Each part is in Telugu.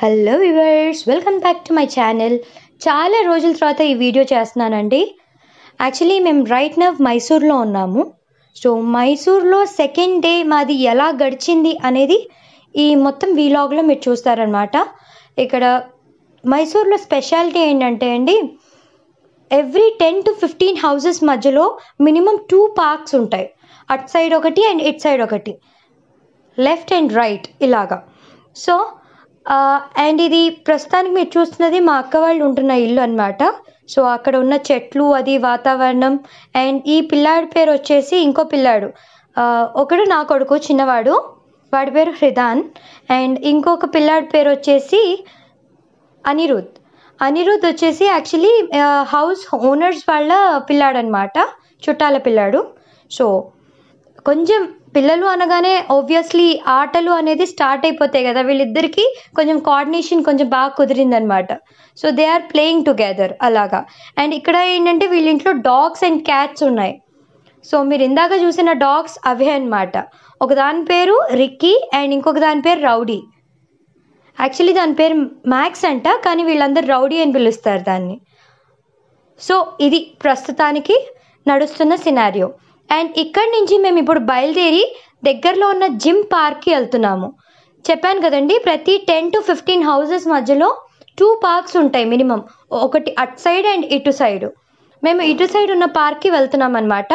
Hello viewers welcome back to my channel చాలా రోజుల తర్వాత ఈ వీడియో చేస్తున్నానండి యాక్చువల్లీ మేము రైట్ నవ్ మైసూర్లో ఉన్నాము సో మైసూర్లో సెకండ్ డే మాది ఎలా గడిచింది అనేది ఈ మొత్తం వీలాగ్లో మీరు చూస్తారనమాట ఇక్కడ మైసూర్లో స్పెషాలిటీ ఏంటంటే అండి every ten to fifteen houses మధ్యలో మినిమం టూ పార్క్స్ ఉంటాయి అట్ సైడ్ ఒకటి అండ్ ఇట్ సైడ్ ఒకటి లెఫ్ట్ అండ్ రైట్ ఇలాగా సో అండ్ ఇది ప్రస్తుతానికి మీరు చూస్తున్నది మా అక్క వాళ్ళు ఉంటున్న ఇల్లు అనమాట సో అక్కడ ఉన్న చెట్లు అది వాతావరణం అండ్ ఈ పిల్లాడి పేరు వచ్చేసి ఇంకో పిల్లాడు ఒకడు నా కొడుకు చిన్నవాడు వాడి పేరు హృదాన్ అండ్ ఇంకొక పిల్లాడి పేరు వచ్చేసి అనిరుద్ధ్ అనిరుద్ వచ్చేసి యాక్చువల్లీ హౌస్ ఓనర్స్ వాళ్ళ పిల్లాడనమాట చుట్టాల పిల్లాడు సో కొంచెం పిల్లలు అనగానే ఓబ్వియస్లీ ఆటలు అనేది స్టార్ట్ అయిపోతాయి కదా వీళ్ళిద్దరికీ కొంచెం కోఆర్డినేషన్ కొంచెం బాగా కుదిరిందనమాట so they are playing together అలాగా అండ్ ఇక్కడ ఏంటంటే వీళ్ళ ఇంట్లో డాగ్స్ అండ్ క్యాట్స్ ఉన్నాయి సో మీరు ఇందాక చూసిన డాగ్స్ అవే అనమాట ఒక దాని పేరు రిక్కీ అండ్ ఇంకొక దాని పేరు రౌడీ యాక్చువల్లీ దాని పేరు మ్యాక్స్ అంట కానీ వీళ్ళందరూ రౌడీ అని పిలుస్తారు దాన్ని సో ఇది ప్రస్తుతానికి నడుస్తున్న సినారియో అండ్ ఇక్కడి నుంచి మేము ఇప్పుడు బయలుదేరి దగ్గరలో ఉన్న జిమ్ పార్క్కి వెళ్తున్నాము చెప్పాను కదండి ప్రతి టెన్ టు ఫిఫ్టీన్ హౌజెస్ మధ్యలో టూ పార్క్స్ ఉంటాయి మినిమం ఒకటి అట్ సైడ్ అండ్ ఇటు సైడ్ మేము ఇటు సైడ్ ఉన్న పార్క్కి వెళ్తున్నాం అనమాట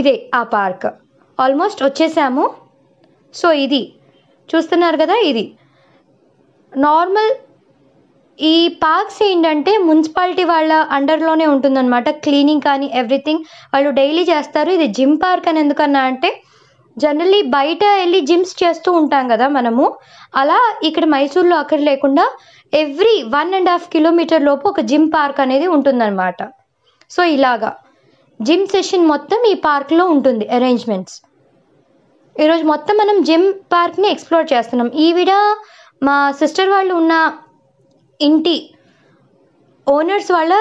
ఇదే ఆ పార్క్ ఆల్మోస్ట్ వచ్చేసాము సో ఇది చూస్తున్నారు కదా ఇది నార్మల్ ఈ పార్క్స్ ఏంటంటే మున్సిపాలిటీ వాళ్ళ అండర్లోనే ఉంటుందన్నమాట క్లీనింగ్ కానీ ఎవ్రీథింగ్ వాళ్ళు డైలీ చేస్తారు ఇది జిమ్ పార్క్ అని ఎందుకన్నా అంటే జనరల్లీ బయట వెళ్ళి జిమ్స్ చేస్తూ ఉంటాం కదా మనము అలా ఇక్కడ మైసూర్లో అక్కడ లేకుండా every one and half kilometer లోపు ఒక జిమ్ పార్క్ అనేది ఉంటుందన్నమాట సో ఇలాగా జిమ్ సెషన్ మొత్తం ఈ పార్క్లో ఉంటుంది అరేంజ్మెంట్స్ ఈరోజు మొత్తం మనం జిమ్ పార్క్ని ఎక్స్ప్లోర్ చేస్తున్నాం ఈవిడ మా సిస్టర్ వాళ్ళు ఉన్న ఇంటి ఓనర్స్ వాళ్ళ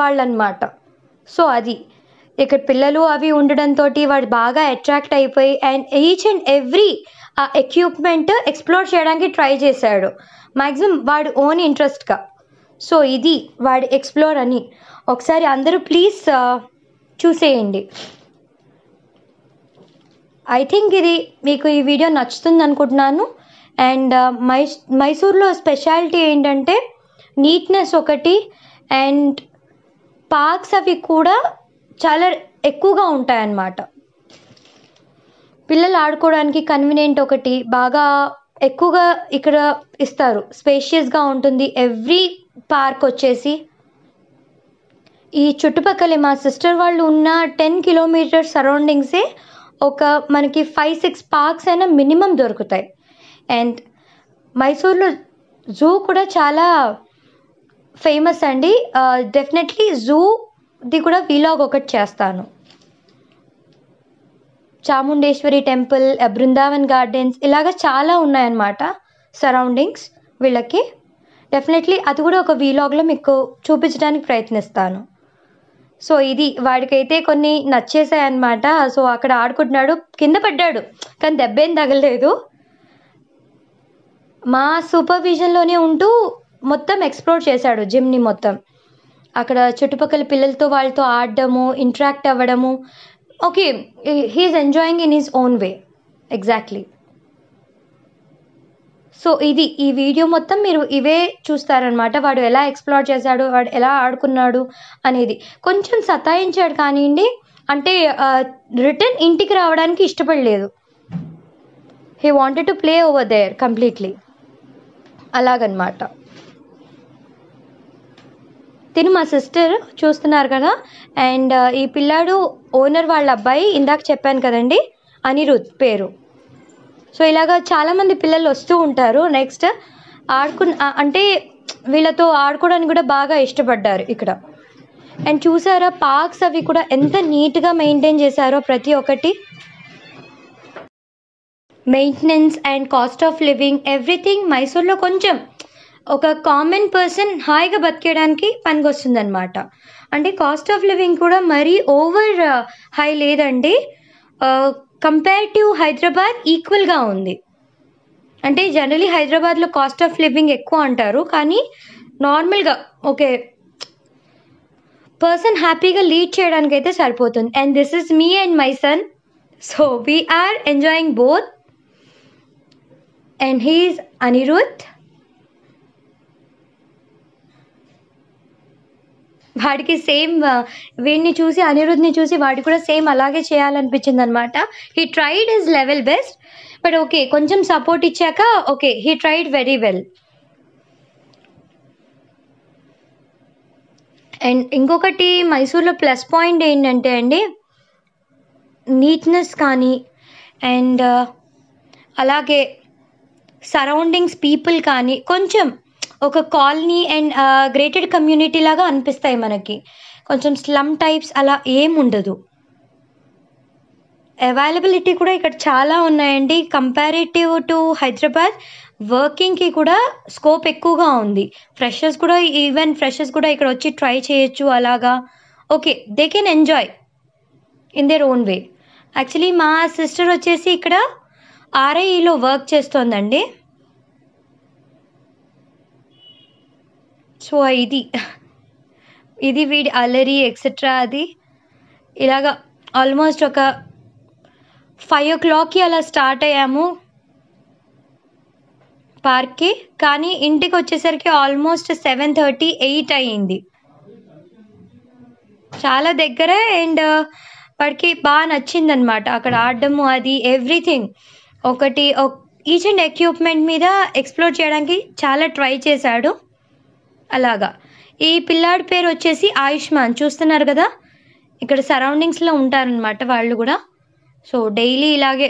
వాళ్ళనమాట సో అది ఇక్కడ పిల్లలు అవి ఉండడంతో వాడు బాగా అట్రాక్ట్ అయిపోయి అండ్ ఈచ్ అండ్ ఎవ్రీ ఆ ఎక్విప్మెంట్ ఎక్స్ప్లోర్ చేయడానికి ట్రై చేశాడు మ్యాక్సిమం వాడు ఓన్ ఇంట్రెస్ట్గా సో ఇది వాడి ఎక్స్ప్లోర్ అని ఒకసారి అందరూ ప్లీజ్ చూసేయండి ఐ థింక్ ఇది మీకు ఈ వీడియో నచ్చుతుంది అనుకుంటున్నాను అండ్ uh, మై మైసూర్లో స్పెషాలిటీ ఏంటంటే నీట్నెస్ ఒకటి అండ్ పార్క్స్ అవి కూడా చాలా ఎక్కువగా ఉంటాయన్నమాట పిల్లలు ఆడుకోవడానికి కన్వీనియంట్ ఒకటి బాగా ఎక్కువగా ఇక్కడ ఇస్తారు స్పేషియస్గా ఉంటుంది ఎవ్రీ పార్క్ వచ్చేసి ఈ చుట్టుపక్కలే మా సిస్టర్ వాళ్ళు ఉన్న టెన్ కిలోమీటర్స్ సరౌండింగ్సే ఒక మనకి ఫైవ్ సిక్స్ పార్క్స్ అయినా మినిమం దొరుకుతాయి అండ్ మైసూర్లో జూ కూడా చాలా ఫేమస్ అండి డెఫినెట్లీ జూది కూడా వీలాగ్ ఒకటి చేస్తాను చాముండేశ్వరి టెంపుల్ బృందావన్ గార్డెన్స్ ఇలాగ చాలా ఉన్నాయన్నమాట సరౌండింగ్స్ వీళ్ళకి డెఫినెట్లీ అది కూడా ఒక వీలాగ్లో మీకు చూపించడానికి ప్రయత్నిస్తాను సో ఇది వాడికైతే కొన్ని నచ్చేసాయి అనమాట సో అక్కడ ఆడుకుంటున్నాడు కింద పడ్డాడు కానీ దెబ్బ ఏం తగలేదు మా సూపర్విజన్లోనే ఉంటూ మొత్తం ఎక్స్ప్లోర్ చేశాడు జిమ్ని మొత్తం అక్కడ చుట్టుపక్కల పిల్లలతో వాళ్ళతో ఆడడము ఇంటరాక్ట్ అవ్వడము okay he's enjoying in his own way exactly so ఇది ఈ వీడియో మొత్తం మీరు ఇవే చూస్తారనమాట వాడు ఎలా ఎక్స్ప్లోర్ చేశాడు వాడు ఎలా ఆడుకున్నాడు అనేది కొంచెం సతాయించాడు కానివ్వండి అంటే రిటర్న్ ఇంటికి రావడానికి ఇష్టపడలేదు he wanted to play over there completely అలాగనమాట తిను మా సిస్టర్ చూస్తున్నారు కదా అండ్ ఈ పిల్లాడు ఓనర్ వాళ్ళ అబ్బాయి ఇందాక చెప్పాను కదండి అనిరుద్ పేరు సో ఇలాగ చాలామంది పిల్లలు వస్తూ ఉంటారు నెక్స్ట్ ఆడుకు అంటే వీళ్ళతో ఆడుకోవడానికి కూడా బాగా ఇష్టపడ్డారు ఇక్కడ అండ్ చూసారా పార్క్స్ అవి కూడా ఎంత నీట్గా మెయింటైన్ చేశారో ప్రతి ఒక్కటి maintenance and cost of living everything మైసూర్లో కొంచెం ఒక కామన్ పర్సన్ హాయిగా బతికేయడానికి పనికొస్తుంది అనమాట అంటే కాస్ట్ ఆఫ్ లివింగ్ కూడా మరీ ఓవర్ హై uh, లేదండి కంపేర్ uh, టు హైదరాబాద్ ఈక్వల్గా ఉంది అంటే జనరలీ హైదరాబాద్లో కాస్ట్ ఆఫ్ లివింగ్ ఎక్కువ అంటారు కానీ నార్మల్గా ఓకే పర్సన్ హ్యాపీగా లీడ్ చేయడానికి అయితే సరిపోతుంది and this is me and my son so we're enjoying both and he is Anirudh. వాడికి సేమ్ uh, వీడిని చూసి అనిరుద్ధ్ని చూసి వాడి కూడా సేమ్ అలాగే చేయాలనిపించింది అనమాట he tried his level best but okay కొంచెం సపోర్ట్ ఇచ్చాక okay he tried very well and ఇంకొకటి మైసూర్లో ప్లస్ పాయింట్ ఏంటంటే అండి నీట్నెస్ కానీ అండ్ uh, అలాగే సరౌండింగ్స్ పీపుల్ కానీ కొంచెం ఒక కాలనీ అండ్ గ్రేటెడ్ కమ్యూనిటీ లాగా అనిపిస్తాయి మనకి కొంచెం స్లమ్ టైప్స్ అలా ఏం ఉండదు అవైలబిలిటీ కూడా ఇక్కడ చాలా ఉన్నాయండి కంపారిటివ్ టు హైదరాబాద్ వర్కింగ్కి కూడా స్కోప్ ఎక్కువగా ఉంది ఫ్రెషర్స్ కూడా ఈవెన్ ఫ్రెషర్స్ కూడా ఇక్కడ వచ్చి ట్రై చేయొచ్చు అలాగా okay they can enjoy in their own way actually మా సిస్టర్ వచ్చేసి ఇక్కడ ఆర్ఐఈలో వర్క్ చేస్తోందండి సో ఇది ఇది వీడి అలరీ ఎక్సెట్రా అది ఇలాగ ఆల్మోస్ట్ ఒక ఫైవ్ ఓ క్లాక్కి అలా స్టార్ట్ అయ్యాము పార్క్కి కానీ ఇంటికి వచ్చేసరికి ఆల్మోస్ట్ సెవెన్ థర్టీ ఎయిట్ అయ్యింది చాలా దగ్గరే అండ్ వాడికి బాగా నచ్చిందనమాట అక్కడ ఆడడము అది ఎవ్రీథింగ్ ఒకటి ఈచ్ అండ్ ఎక్విప్మెంట్ మీద ఎక్స్ప్లోర్ చేయడానికి చాలా ట్రై చేశాడు అలాగా ఈ పిల్లాడి పేరు వచ్చేసి ఆయుష్మాన్ చూస్తున్నారు కదా ఇక్కడ సరౌండింగ్స్లో ఉంటారనమాట వాళ్ళు కూడా సో డైలీ ఇలాగే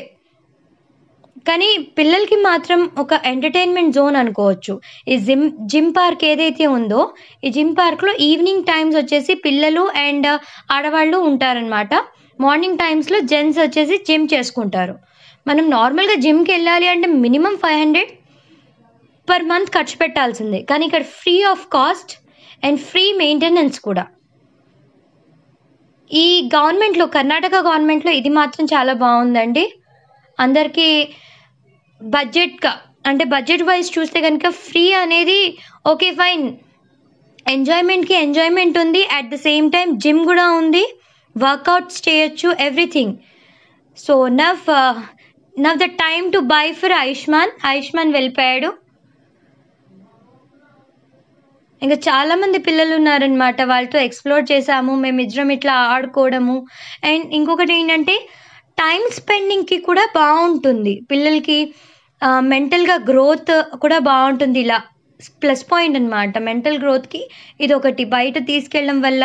కానీ పిల్లలకి మాత్రం ఒక ఎంటర్టైన్మెంట్ జోన్ అనుకోవచ్చు ఈ జిమ్ జిమ్ పార్క్ ఏదైతే ఉందో ఈ జిమ్ పార్క్లో ఈవినింగ్ టైమ్స్ వచ్చేసి పిల్లలు అండ్ ఆడవాళ్ళు ఉంటారనమాట మార్నింగ్ టైమ్స్లో జెంట్స్ వచ్చేసి జిమ్ చేసుకుంటారు మనం నార్మల్గా జిమ్కి వెళ్ళాలి అంటే minimum five hundred per month ఖర్చు పెట్టాల్సిందే కానీ ఇక్కడ free of cost and free maintenance కూడా ఈ గవర్నమెంట్లో కర్ణాటక గవర్నమెంట్లో ఇది మాత్రం చాలా బాగుందండి అందరికీ బడ్జెట్గా అంటే బడ్జెట్ వైజ్ చూస్తే కనుక ఫ్రీ అనేది ఓకే ఫైన్ ఎంజాయ్మెంట్కి ఎంజాయ్మెంట్ ఉంది at the same time gym కూడా ఉంది వర్కౌట్స్ చేయొచ్చు everything so now now the time to bye for Ayushman Ayushman వెళ్ళిపోయాడు ఇంకా చాలామంది పిల్లలు ఉన్నారనమాట వాళ్ళతో ఎక్స్ప్లోర్ చేసాము మేము ఇద్దరం ఇట్లా ఆడుకోవడము అండ్ ఇంకొకటి ఏంటంటే టైం స్పెండింగ్కి కూడా బాగుంటుంది పిల్లలకి మెంటల్గా గ్రోత్ కూడా బాగుంటుంది ఇలా ప్లస్ పాయింట్ అనమాట మెంటల్ గ్రోత్కి ఇది ఒకటి బయట తీసుకెళ్ళడం వల్ల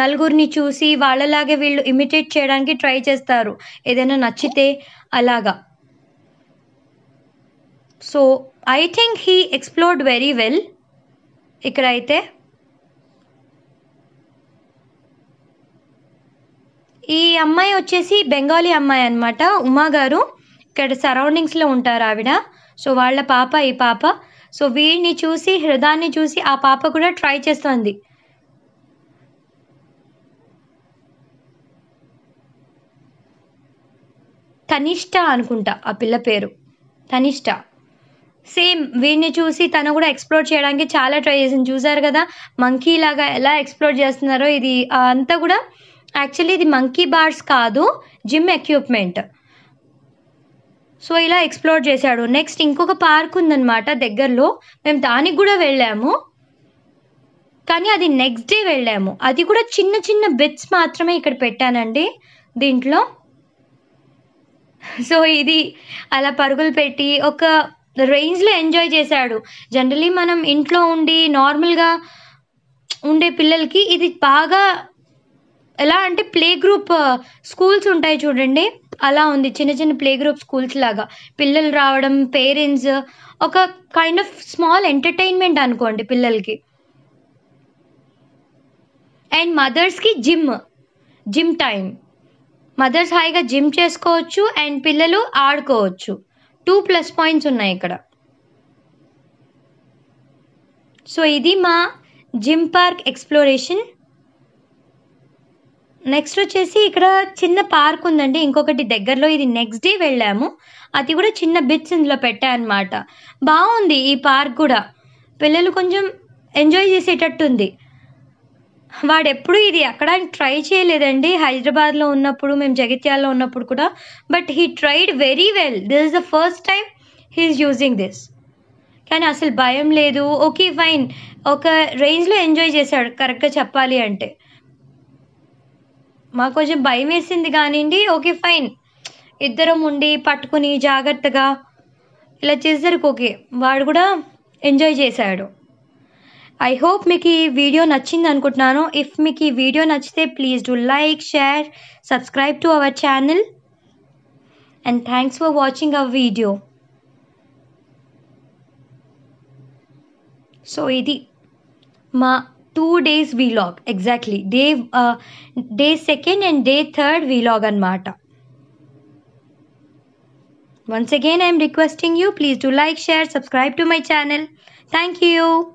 నలుగురిని చూసి వాళ్ళలాగే వీళ్ళు ఇమిటేట్ చేయడానికి ట్రై చేస్తారు ఏదైనా నచ్చితే అలాగా so I think he explored very well ఇక్కడైతే ఈ అమ్మాయి వచ్చేసి బెంగాలీ అమ్మాయి అనమాట ఉమా గారు ఇక్కడ సరౌండింగ్స్లో ఉంటారు ఆవిడ సో వాళ్ళ పాప ఈ పాప సో వీడిని చూసి హృదయాన్ని చూసి ఆ పాప కూడా ట్రై చేస్తోంది తనిష్ట అనుకుంటా ఆ పిల్ల పేరు తనిష్ట సేమ్ వీడిని చూసి తను కూడా ఎక్స్ప్లోర్ చేయడానికి చాలా ట్రై చేసింది చూసారు కదా మంకీ లాగా ఎలా ఎక్స్ప్లోర్ చేస్తున్నారో ఇది అంతా కూడా యాక్చువల్లీ ఇది మంకీ బార్స్ కాదు జిమ్ ఎక్విప్మెంట్ సో ఇలా ఎక్స్ప్లోర్ చేశాడు నెక్స్ట్ ఇంకొక పార్క్ ఉందన్నమాట దగ్గరలో మేము దానికి కూడా వెళ్ళాము కానీ అది నెక్స్ట్ డే వెళ్ళాము అది కూడా చిన్న చిన్న బిట్స్ మాత్రమే ఇక్కడ పెట్టానండి దీంట్లో సో ఇది అలా పరుగులు పెట్టి ఒక రేంజ్లో ఎంజాయ్ చేశాడు జనరలీ మనం ఇంట్లో ఉండి నార్మల్గా ఉండే పిల్లలకి ఇది బాగా ఎలా అంటే ప్లే గ్రూప్ స్కూల్స్ ఉంటాయి చూడండి అలా ఉంది చిన్న చిన్న ప్లే గ్రూప్ స్కూల్స్ లాగా పిల్లలు రావడం పేరెంట్స్ uh, ఒక కైండ్ ఆఫ్ స్మాల్ ఎంటర్టైన్మెంట్ అనుకోండి పిల్లలకి అండ్ మదర్స్కి జిమ్ జిమ్ టైం మదర్స్ హాయిగా జిమ్ చేసుకోవచ్చు అండ్ పిల్లలు ఆడుకోవచ్చు టూ ప్లస్ పాయింట్స్ ఉన్నాయి ఇక్కడ సో ఇది మా జిమ్ పార్క్ ఎక్స్ప్లోరేషన్ నెక్స్ట్ వచ్చేసి ఇక్కడ చిన్న పార్క్ ఉందండి ఇంకొకటి దగ్గరలో ఇది నెక్స్ట్ డే వెళ్ళాము అది కూడా చిన్న బిచ్ ఇందులో పెట్టాయన్నమాట బాగుంది ఈ పార్క్ కూడా పిల్లలు కొంచెం ఎంజాయ్ చేసేటట్టుంది వాడెప్పుడు ఇది ఎక్కడ ట్రై చేయలేదండి హైదరాబాద్లో ఉన్నప్పుడు మేము జగిత్యాలలో ఉన్నప్పుడు కూడా but he tried very well this is the first time he's using this కానీ అసలు భయం లేదు ఓకే ఫైన్ ఒక రేంజ్లో ఎంజాయ్ చేశాడు కరెక్ట్గా చెప్పాలి అంటే మాకు కొంచెం భయం వేసింది కానివ్వండి ఓకే ఫైన్ ఇద్దరం ఉండి పట్టుకుని జాగ్రత్తగా ఇలా చేసరికి ఓకే వాడు కూడా ఎంజాయ్ చేశాడు ఐ హోప్ మీకు ఈ వీడియో నచ్చింది అనుకుంటున్నాను ఇఫ్ మీకు ఈ వీడియో నచ్చితే please do like share subscribe to our channel and thanks for watching our video so ఇది మా two days vlog exactly day day second and day third vlog అనమాట Once again, I am requesting you please do like, share, subscribe to my channel. Thank you.